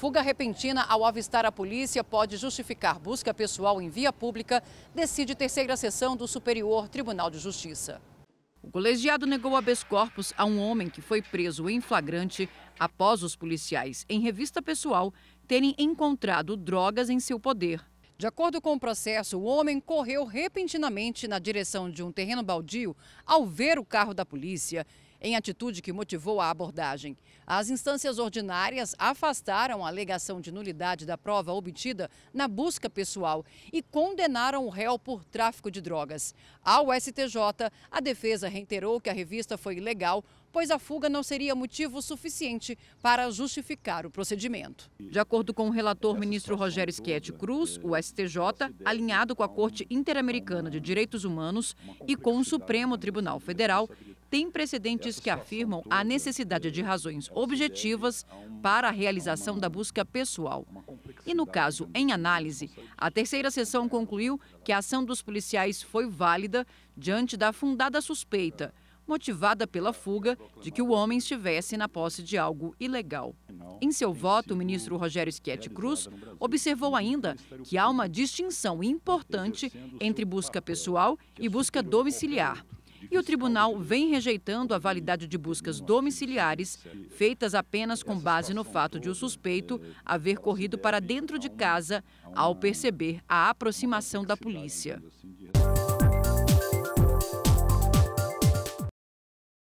Fuga repentina ao avistar a polícia pode justificar busca pessoal em via pública, decide terceira sessão do Superior Tribunal de Justiça. O colegiado negou habeas corpus a um homem que foi preso em flagrante após os policiais, em revista pessoal, terem encontrado drogas em seu poder. De acordo com o processo, o homem correu repentinamente na direção de um terreno baldio ao ver o carro da polícia em atitude que motivou a abordagem. As instâncias ordinárias afastaram a alegação de nulidade da prova obtida na busca pessoal e condenaram o réu por tráfico de drogas. Ao STJ, a defesa reiterou que a revista foi ilegal pois a fuga não seria motivo suficiente para justificar o procedimento. De acordo com o relator ministro Rogério Schietti é Cruz, o STJ, alinhado com a Corte Interamericana de Direitos Humanos e com o Supremo Tribunal Federal, tem precedentes que afirmam a necessidade de razões objetivas é para a é realização da busca pessoal. E no caso em análise, a terceira sessão concluiu né? que a ação dos policiais foi válida diante da fundada suspeita, motivada pela fuga de que o homem estivesse na posse de algo ilegal. Em seu voto, o ministro Rogério Schietti Cruz observou ainda que há uma distinção importante entre busca é pessoal e busca domiciliar e o tribunal vem rejeitando a validade de buscas domiciliares feitas apenas com base no fato de o suspeito haver corrido para dentro de casa ao perceber a aproximação da polícia.